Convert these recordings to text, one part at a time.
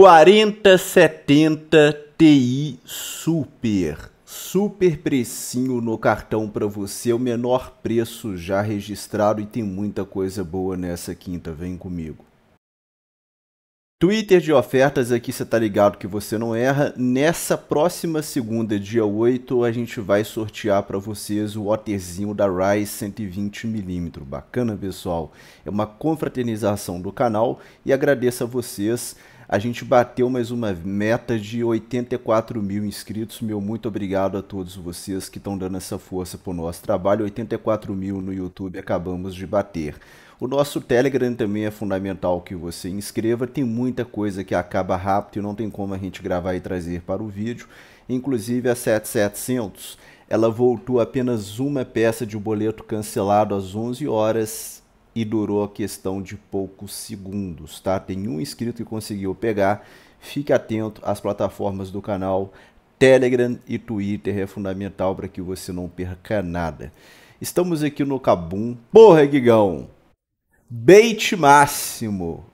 4070 Ti Super. Super precinho no cartão para você, o menor preço já registrado e tem muita coisa boa nessa quinta, vem comigo. Twitter de ofertas aqui você tá ligado que você não erra. Nessa próxima segunda, dia 8, a gente vai sortear para vocês o waterzinho da Rise 120mm. Bacana, pessoal? É uma confraternização do canal e agradeço a vocês a gente bateu mais uma meta de 84 mil inscritos. Meu muito obrigado a todos vocês que estão dando essa força para o nosso trabalho. 84 mil no YouTube acabamos de bater. O nosso Telegram também é fundamental que você inscreva. Tem muita coisa que acaba rápido e não tem como a gente gravar e trazer para o vídeo. Inclusive a 7700, ela voltou apenas uma peça de boleto cancelado às 11 horas e durou a questão de poucos segundos, tá? Tem um inscrito que conseguiu pegar. Fique atento às plataformas do canal Telegram e Twitter, é fundamental para que você não perca nada. Estamos aqui no Cabum. Porra, Guigão! Bait máximo.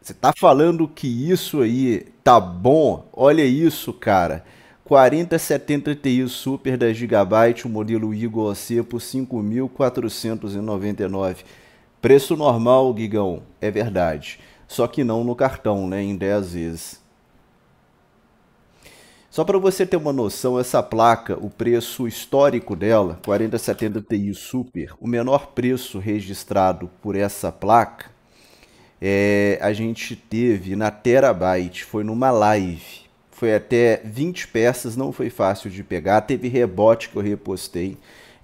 Você tá falando que isso aí tá bom? Olha isso, cara. 4070 Ti Super da Gigabyte, o modelo Eagle OC por 5.499. Preço normal, Guigão, é verdade. Só que não no cartão, né? Em 10 vezes. Só para você ter uma noção, essa placa, o preço histórico dela, 4070 Ti Super, o menor preço registrado por essa placa, é, a gente teve na Terabyte, foi numa live. Foi até 20 peças, não foi fácil de pegar, teve rebote que eu repostei.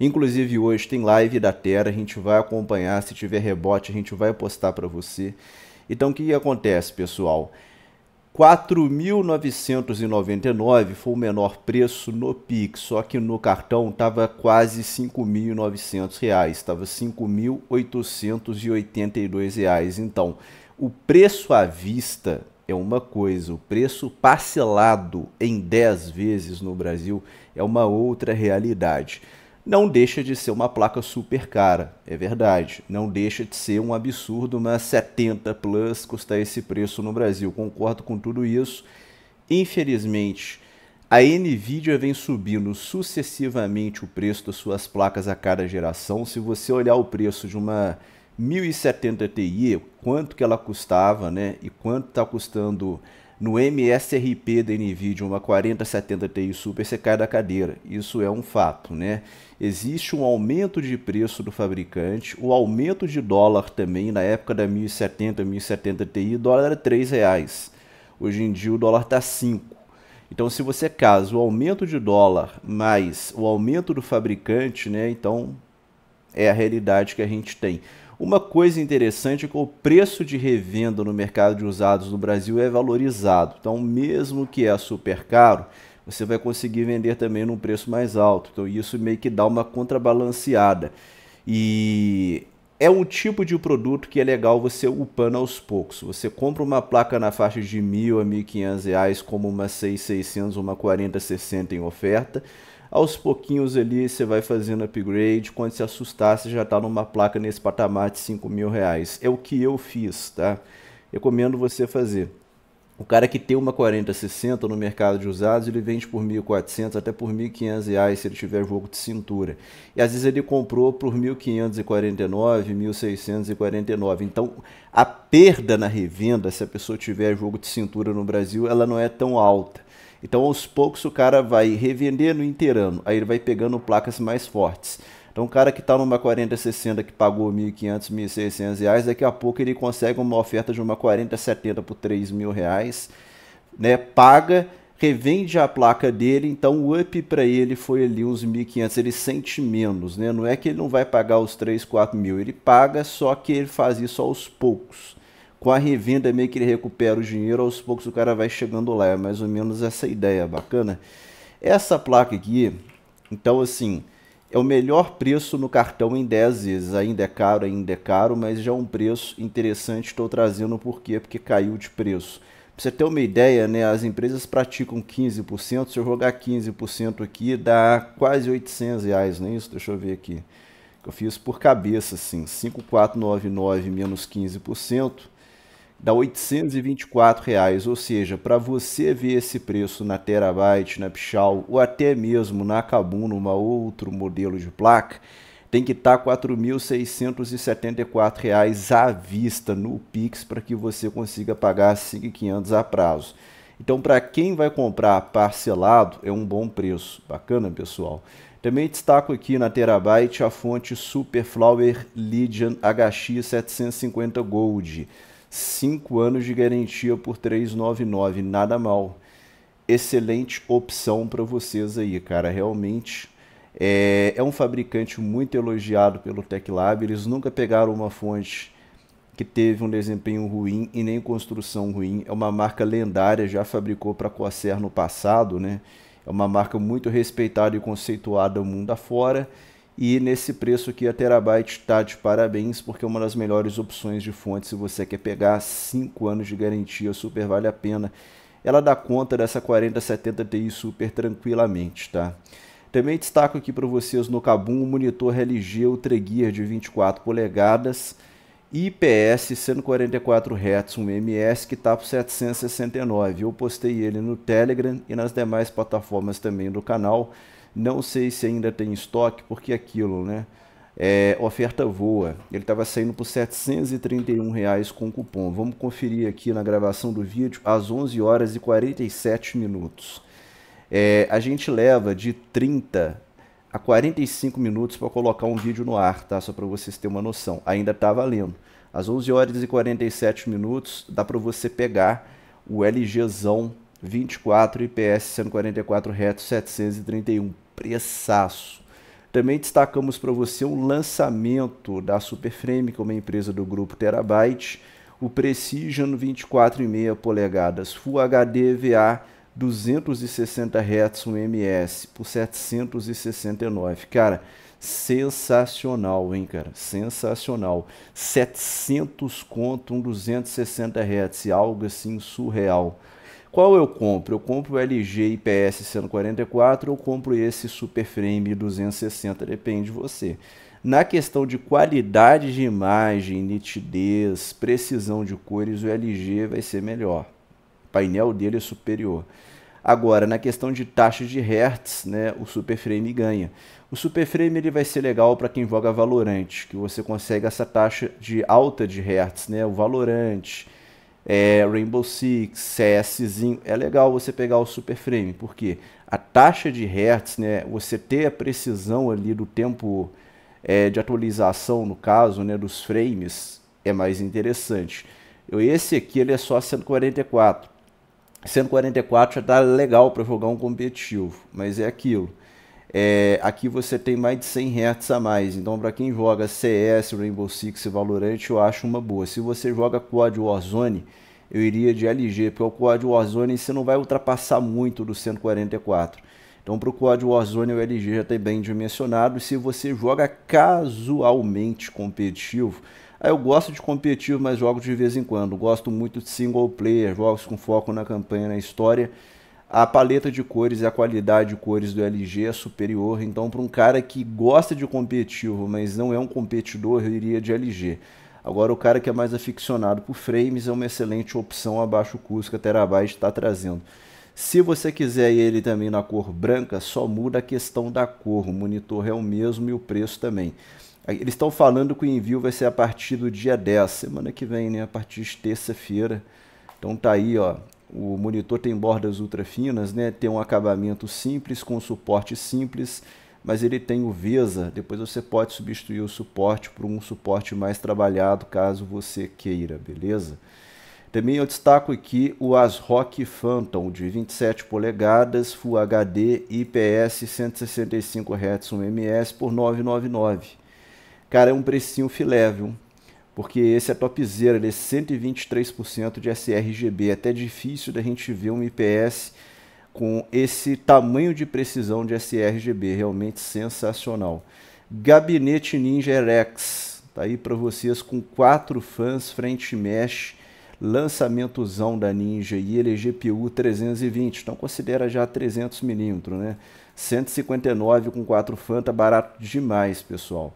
Inclusive hoje tem live da Terra, a gente vai acompanhar, se tiver rebote a gente vai postar para você. Então o que acontece, pessoal? 4.999 foi o menor preço no Pix, só que no cartão estava quase R$ 5.900, estava R$ reais. Então, o preço à vista é uma coisa, o preço parcelado em 10 vezes no Brasil é uma outra realidade. Não deixa de ser uma placa super cara, é verdade. Não deixa de ser um absurdo uma 70 Plus custar esse preço no Brasil. Concordo com tudo isso. Infelizmente, a Nvidia vem subindo sucessivamente o preço das suas placas a cada geração. Se você olhar o preço de uma 1070 Ti, quanto que ela custava, né? E quanto está custando no MSRP da NVIDIA, uma 4070 Ti Super, você cai da cadeira. Isso é um fato, né? Existe um aumento de preço do fabricante, o aumento de dólar também, na época da 1070, 1070 Ti, o dólar era 3 reais. Hoje em dia o dólar está 5. Então, se você casa o aumento de dólar mais o aumento do fabricante, né? Então, é a realidade que a gente tem. Uma coisa interessante é que o preço de revenda no mercado de usados no Brasil é valorizado. Então, mesmo que é super caro, você vai conseguir vender também num preço mais alto. Então, isso meio que dá uma contrabalanceada. E é um tipo de produto que é legal você upando aos poucos. Você compra uma placa na faixa de mil a 1.500 reais, como uma 6600, uma 4060 em oferta aos pouquinhos ali você vai fazendo upgrade, quando se assustar você já está numa placa nesse patamar de 5 mil reais. É o que eu fiz, tá? Recomendo você fazer. O cara que tem uma 4060 no mercado de usados, ele vende por 1.400 até por 1.500 reais se ele tiver jogo de cintura. E às vezes ele comprou por 1.549, 1.649. Então a perda na revenda, se a pessoa tiver jogo de cintura no Brasil, ela não é tão alta. Então, aos poucos, o cara vai revendendo e inteirando. Aí ele vai pegando placas mais fortes. Então, o cara que está numa 4060 que pagou 1.500, 1.600 reais, daqui a pouco ele consegue uma oferta de uma 4070 por R$ mil reais, né? Paga, revende a placa dele, então o up para ele foi ali uns 1.500, ele sente menos, né? Não é que ele não vai pagar os 3.000, R$ mil, ele paga, só que ele faz isso aos poucos com a revenda meio que ele recupera o dinheiro, aos poucos o cara vai chegando lá, é mais ou menos essa ideia, bacana? Essa placa aqui, então assim, é o melhor preço no cartão em 10 vezes, ainda é caro, ainda é caro, mas já é um preço interessante, estou trazendo por quê? Porque caiu de preço. Pra você ter uma ideia, né, as empresas praticam 15%, se eu jogar 15% aqui, dá quase 800 reais, não é isso? Deixa eu ver aqui. Eu fiz por cabeça, assim, 5,499 menos 15%, dá 824, reais, ou seja, para você ver esse preço na Terabyte, na Pichal ou até mesmo na Kabum, numa outro modelo de placa, tem que estar tá R$ 4.674 reais à vista no Pix para que você consiga pagar 5.500 a prazo. Então, para quem vai comprar parcelado, é um bom preço. Bacana, pessoal? Também destaco aqui na Terabyte a fonte Superflower Legion HX 750 Gold. 5 anos de garantia por 399, nada mal. Excelente opção para vocês aí, cara. Realmente é, é, um fabricante muito elogiado pelo TechLab. Eles nunca pegaram uma fonte que teve um desempenho ruim e nem construção ruim. É uma marca lendária, já fabricou para Corsair no passado, né? É uma marca muito respeitada e conceituada mundo afora. fora e nesse preço aqui a Terabyte está de parabéns, porque é uma das melhores opções de fonte se você quer pegar 5 anos de garantia, super vale a pena. Ela dá conta dessa 4070 Ti super tranquilamente, tá? Também destaco aqui para vocês no Kabum o monitor LG Ultra Gear de 24 polegadas, IPS 144 Hz, um MS que está por 769. Eu postei ele no Telegram e nas demais plataformas também do canal. Não sei se ainda tem estoque, porque aquilo, né? É, oferta voa. Ele estava saindo por R$ 731 reais com cupom. Vamos conferir aqui na gravação do vídeo às 11 horas e 47 minutos. É, a gente leva de 30 a 45 minutos para colocar um vídeo no ar, tá? Só para vocês terem uma noção. Ainda está valendo. Às 11 horas e 47 minutos dá para você pegar o LGzão 24 IPS 144 Hz 731 preçaço. Também destacamos para você o lançamento da Superframe, que é uma empresa do grupo Terabyte, o Precision 24,5 polegadas Full HD VA 260 Hz MS por 769. Cara, sensacional, hein, cara? Sensacional. 700 conto, um 260 Hz, algo assim surreal. Qual eu compro? Eu compro o LG IPS 144 ou compro esse Super Frame 260, depende de você. Na questão de qualidade de imagem, nitidez, precisão de cores, o LG vai ser melhor. O painel dele é superior. Agora, na questão de taxa de hertz, né, o Superframe ganha. O Superframe ele vai ser legal para quem joga Valorant, que você consegue essa taxa de alta de hertz, né, o Valorant, é, Rainbow Six, CSzinho, é legal você pegar o Super Frame, porque a taxa de hertz, né, você ter a precisão ali do tempo é, de atualização, no caso, né, dos frames, é mais interessante. Eu, esse aqui ele é só 144. 144 já tá legal para jogar um competitivo, mas é aquilo. É, aqui você tem mais de 100 Hz a mais, então para quem joga CS, Rainbow Six e Valorant, eu acho uma boa. Se você joga Quad Warzone, eu iria de LG, porque o Quad Warzone você não vai ultrapassar muito do 144. Então para o Quad Warzone o LG já está bem dimensionado. Se você joga casualmente competitivo, eu gosto de competitivo, mas jogo de vez em quando. Gosto muito de single player, jogos com foco na campanha, na história a paleta de cores e a qualidade de cores do LG é superior. Então, para um cara que gosta de competitivo, mas não é um competidor, eu iria de LG. Agora, o cara que é mais aficionado por frames é uma excelente opção a baixo custo que a Terabyte está trazendo. Se você quiser ele também na cor branca, só muda a questão da cor. O monitor é o mesmo e o preço também. Eles estão falando que o envio vai ser a partir do dia 10, semana que vem, né? A partir de terça-feira. Então tá aí, ó. O monitor tem bordas ultra finas, né? tem um acabamento simples, com suporte simples, mas ele tem o VESA. Depois você pode substituir o suporte por um suporte mais trabalhado, caso você queira, beleza? Também eu destaco aqui o ASRock Phantom de 27 polegadas, Full HD, IPS 165 Hz 1ms por 999. Cara, é um precinho filé, viu? porque esse é topzera, ele é 123% de sRGB, é até difícil da gente ver um IPS com esse tamanho de precisão de sRGB, realmente sensacional. Gabinete Ninja RX, tá aí para vocês com quatro fãs frente mesh, lançamentozão da Ninja e ele é GPU 320, então considera já 300 mm, né? 159 com 4 fãs, tá barato demais, pessoal.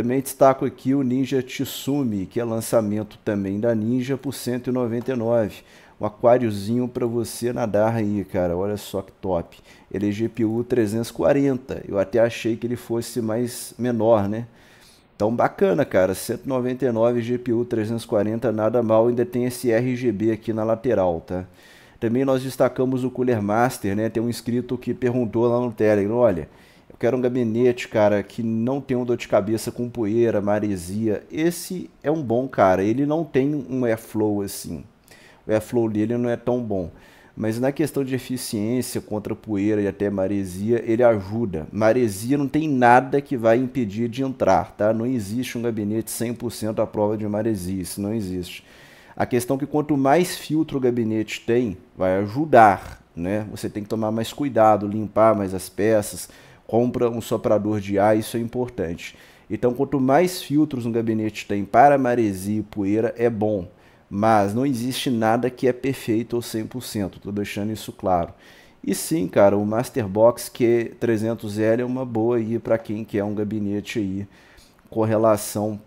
Também destaco aqui o Ninja Tsumi, que é lançamento também da Ninja por 199. Um aquáriozinho para você nadar aí, cara. Olha só que top. Ele é GPU 340. Eu até achei que ele fosse mais menor, né? Então bacana, cara. 199 GPU 340, nada mal. Ainda tem esse RGB aqui na lateral, tá? Também nós destacamos o Cooler Master, né? Tem um inscrito que perguntou lá no Telegram, olha, eu quero um gabinete, cara, que não tenha um dor de cabeça com poeira, maresia. Esse é um bom, cara. Ele não tem um airflow assim. O airflow dele não é tão bom. Mas na questão de eficiência contra poeira e até maresia, ele ajuda. Maresia não tem nada que vai impedir de entrar, tá? Não existe um gabinete 100% à prova de maresia, isso não existe. A questão é que quanto mais filtro o gabinete tem, vai ajudar, né? Você tem que tomar mais cuidado, limpar mais as peças, compra um soprador de ar, isso é importante. Então, quanto mais filtros um gabinete tem para maresia e poeira, é bom. Mas não existe nada que é perfeito ou 100%, estou deixando isso claro. E sim, cara, o Masterbox Q300L é uma boa aí para quem quer um gabinete aí com relação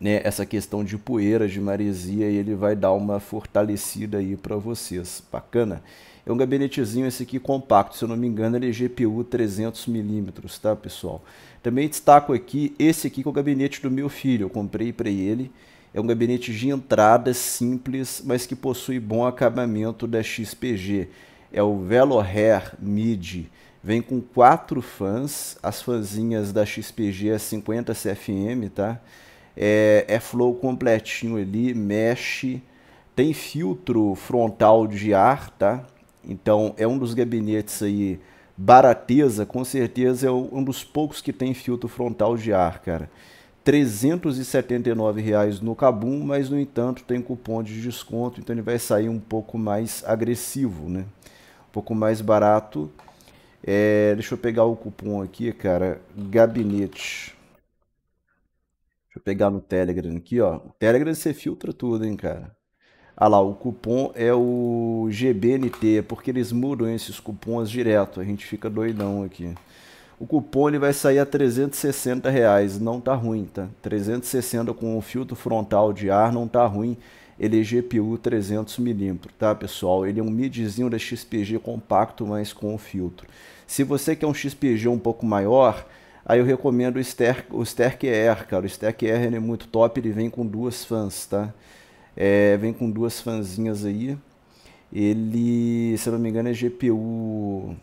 né, essa questão de poeira, de maresia, e ele vai dar uma fortalecida aí para vocês. Bacana? É um gabinetezinho esse aqui compacto, se eu não me engano ele é GPU 300mm, tá pessoal? Também destaco aqui esse aqui que é o gabinete do meu filho, eu comprei para ele. É um gabinete de entrada simples, mas que possui bom acabamento da XPG. É o Velohair MIDI. Vem com quatro fãs, as fãzinhas da XPG é 50 CFM, tá? é, é flow completinho ali, mexe, tem filtro frontal de ar, tá? Então é um dos gabinetes aí, barateza, com certeza é um dos poucos que tem filtro frontal de ar, cara. R$379 no Cabum, mas no entanto tem cupom de desconto, então ele vai sair um pouco mais agressivo, né? Um pouco mais barato. É, deixa eu pegar o cupom aqui, cara. Gabinete. Vou pegar no Telegram aqui, ó. O Telegram você filtra tudo, hein, cara. Ah lá, o cupom é o GBNT, é porque eles mudam esses cupons direto. A gente fica doidão aqui. O cupom ele vai sair a 360 reais, não tá ruim, tá? 360 com o filtro frontal de ar não tá ruim. Ele é GPU 300mm, tá pessoal? Ele é um midzinho da XPG compacto, mas com o filtro. Se você quer um XPG um pouco maior, Aí eu recomendo o Sterk, o Sterk Air, cara. O Sterk Air ele é muito top, ele vem com duas fãs, tá? É, vem com duas fãzinhas aí. Ele, se eu não me engano, é GPU.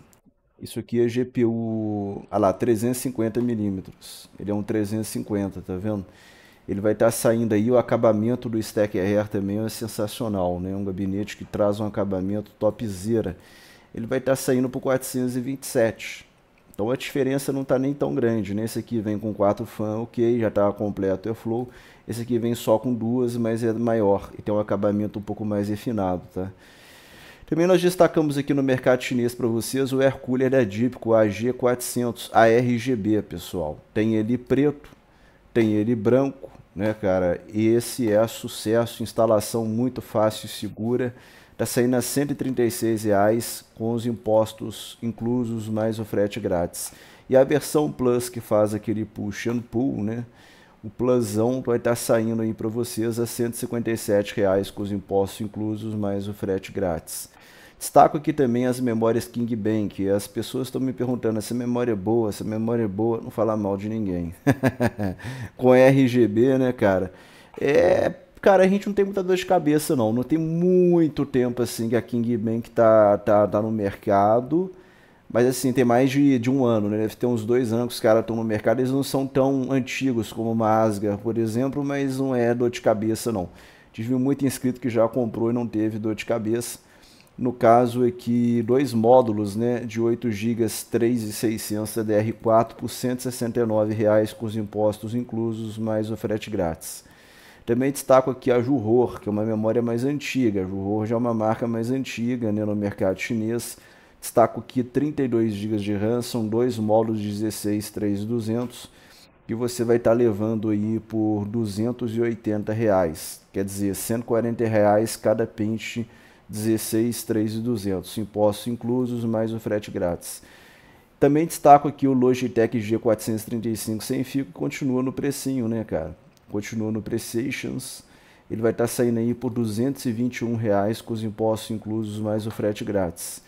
Isso aqui é GPU. Ah lá, 350mm. Ele é um 350, tá vendo? Ele vai estar tá saindo aí. O acabamento do Stack Air também é sensacional, né? Um gabinete que traz um acabamento topzera. Ele vai estar tá saindo por 427 então a diferença não está nem tão grande. Né? Esse aqui vem com quatro fãs, ok, já está completo o é Airflow. Esse aqui vem só com duas, mas é maior e tem um acabamento um pouco mais refinado, tá? Também nós destacamos aqui no mercado chinês para vocês o air cooler da Dípico AG400 ARGB, pessoal. Tem ele preto, tem ele branco, né, cara? E esse é sucesso, instalação muito fácil e segura. Está saindo a R$ 136,00 com os impostos inclusos, mais o frete grátis. E a versão Plus que faz aquele push and pull, né? O Plusão vai estar tá saindo aí para vocês a R$ 157,00 com os impostos inclusos, mais o frete grátis. Destaco aqui também as memórias King Bank. As pessoas estão me perguntando se memória é boa, se memória é boa, não falar mal de ninguém. Com RGB, né, cara? É cara, a gente não tem muita dor de cabeça, não. Não tem muito tempo, assim, que a King Bank tá, tá, tá no mercado. Mas, assim, tem mais de, de um ano, né? Deve ter uns dois anos que os caras estão no mercado. Eles não são tão antigos como uma Asga por exemplo, mas não é dor de cabeça, não. Tive muito inscrito que já comprou e não teve dor de cabeça. No caso aqui, dois módulos né, de 8 GB 3,600 dr 4 por R$ 169,00 com os impostos inclusos, mais o frete grátis. Também destaco aqui a Juhor, que é uma memória mais antiga. A Juhor já é uma marca mais antiga né, no mercado chinês. Destaco aqui 32 GB de RAM, são dois módulos 16 3200 que você vai estar tá levando aí por 280 reais, quer dizer 140 reais cada pente 16 3200, impostos inclusos mais o frete grátis. Também destaco aqui o Logitech G435 sem fio que continua no precinho, né, cara? Continua no Prestations. Ele vai estar tá saindo aí por R$ 221 reais, com os impostos inclusos mais o frete grátis.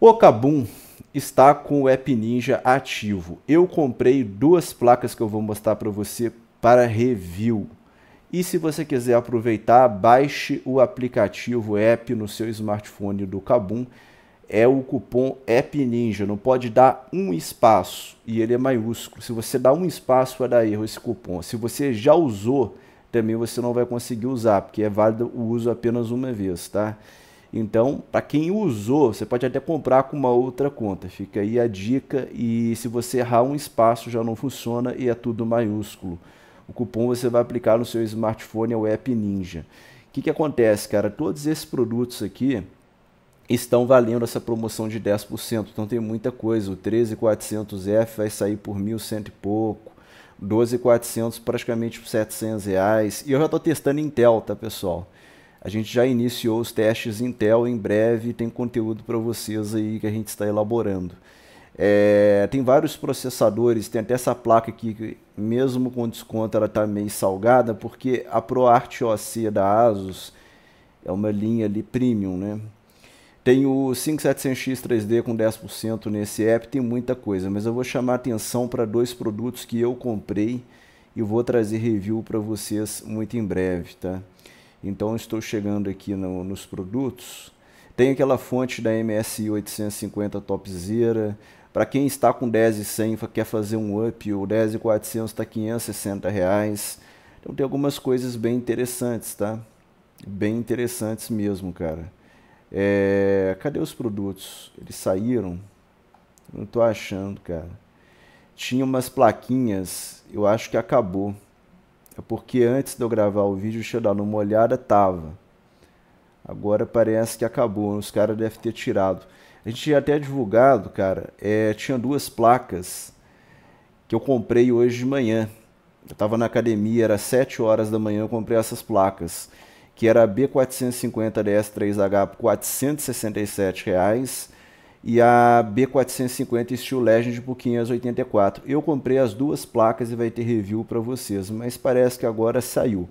O Kabum está com o App Ninja ativo. Eu comprei duas placas que eu vou mostrar para você para review. E se você quiser aproveitar, baixe o aplicativo app no seu smartphone do Kabum é o cupom AppNinja, não pode dar um espaço e ele é maiúsculo. Se você dá um espaço, vai dar erro esse cupom. Se você já usou, também você não vai conseguir usar, porque é válido o uso apenas uma vez, tá? Então, para quem usou, você pode até comprar com uma outra conta. Fica aí a dica e se você errar um espaço já não funciona e é tudo maiúsculo. O cupom você vai aplicar no seu smartphone, é o App Ninja. O que, que acontece, cara? Todos esses produtos aqui, estão valendo essa promoção de 10%. Então tem muita coisa. O 13400F vai sair por 1.100 e pouco. 12.400 praticamente por 700 reais. E eu já estou testando Intel, tá pessoal? A gente já iniciou os testes Intel em breve. Tem conteúdo para vocês aí que a gente está elaborando. É, tem vários processadores, tem até essa placa aqui que mesmo com desconto ela está meio salgada porque a ProArt OC da ASUS é uma linha ali premium, né? Tem o 5700X 3D com 10% nesse app, tem muita coisa, mas eu vou chamar atenção para dois produtos que eu comprei e vou trazer review para vocês muito em breve, tá? Então estou chegando aqui no, nos produtos. Tem aquela fonte da MSI 850 Topzera. Para quem está com 10 e 100 quer fazer um up, o 10 e 400 está 560 reais. Então tem algumas coisas bem interessantes, tá? Bem interessantes mesmo, cara. É, cadê os produtos? Eles saíram? não tô achando, cara. Tinha umas plaquinhas, eu acho que acabou. É porque antes de eu gravar o vídeo, deixa eu dar uma olhada, tava. Agora parece que acabou, os caras devem ter tirado. A gente tinha até divulgado, cara, é, tinha duas placas que eu comprei hoje de manhã. Eu estava na academia, era 7 horas da manhã, eu comprei essas placas que era a B450DS3H por R$ 467,00 e a B450 Steel Legend por 584. Eu comprei as duas placas e vai ter review para vocês, mas parece que agora saiu.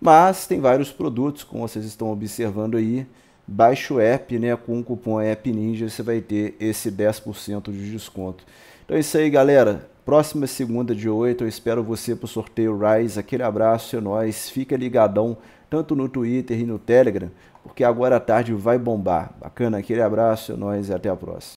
Mas tem vários produtos, como vocês estão observando aí. Baixe o app, né? Com o cupom app ninja você vai ter esse 10% de desconto. Então é isso aí, galera. Próxima segunda de 8, eu espero você para o sorteio Rise. Aquele abraço, é nóis. Fica ligadão, tanto no Twitter e no Telegram, porque agora à tarde vai bombar. Bacana, aquele abraço, é nóis e até a próxima.